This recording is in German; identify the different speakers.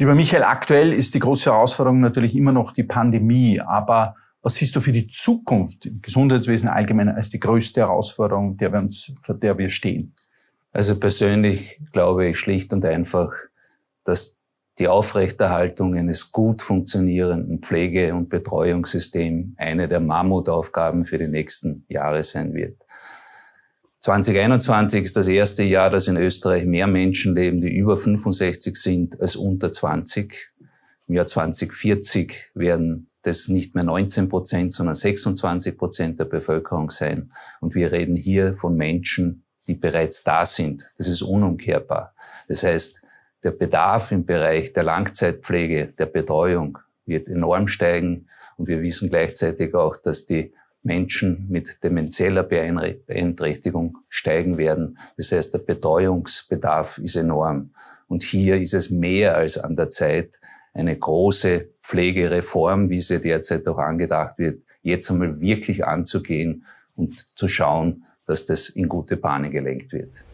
Speaker 1: Lieber Michael, aktuell ist die große Herausforderung natürlich immer noch die Pandemie, aber was siehst du für die Zukunft im Gesundheitswesen allgemein als die größte Herausforderung, der wir uns, vor der wir
Speaker 2: stehen? Also persönlich glaube ich schlicht und einfach, dass die Aufrechterhaltung eines gut funktionierenden Pflege- und Betreuungssystems eine der Mammutaufgaben für die nächsten Jahre sein wird. 2021 ist das erste Jahr, dass in Österreich mehr Menschen leben, die über 65 sind, als unter 20. Im Jahr 2040 werden das nicht mehr 19 Prozent, sondern 26 Prozent der Bevölkerung sein. Und wir reden hier von Menschen, die bereits da sind. Das ist unumkehrbar. Das heißt, der Bedarf im Bereich der Langzeitpflege, der Betreuung wird enorm steigen. Und wir wissen gleichzeitig auch, dass die Menschen mit demenzieller Beeinträchtigung steigen werden. Das heißt, der Betreuungsbedarf ist enorm. Und hier ist es mehr als an der Zeit, eine große Pflegereform, wie sie derzeit auch angedacht wird, jetzt einmal wirklich anzugehen und zu schauen, dass das in
Speaker 1: gute Bahnen gelenkt wird.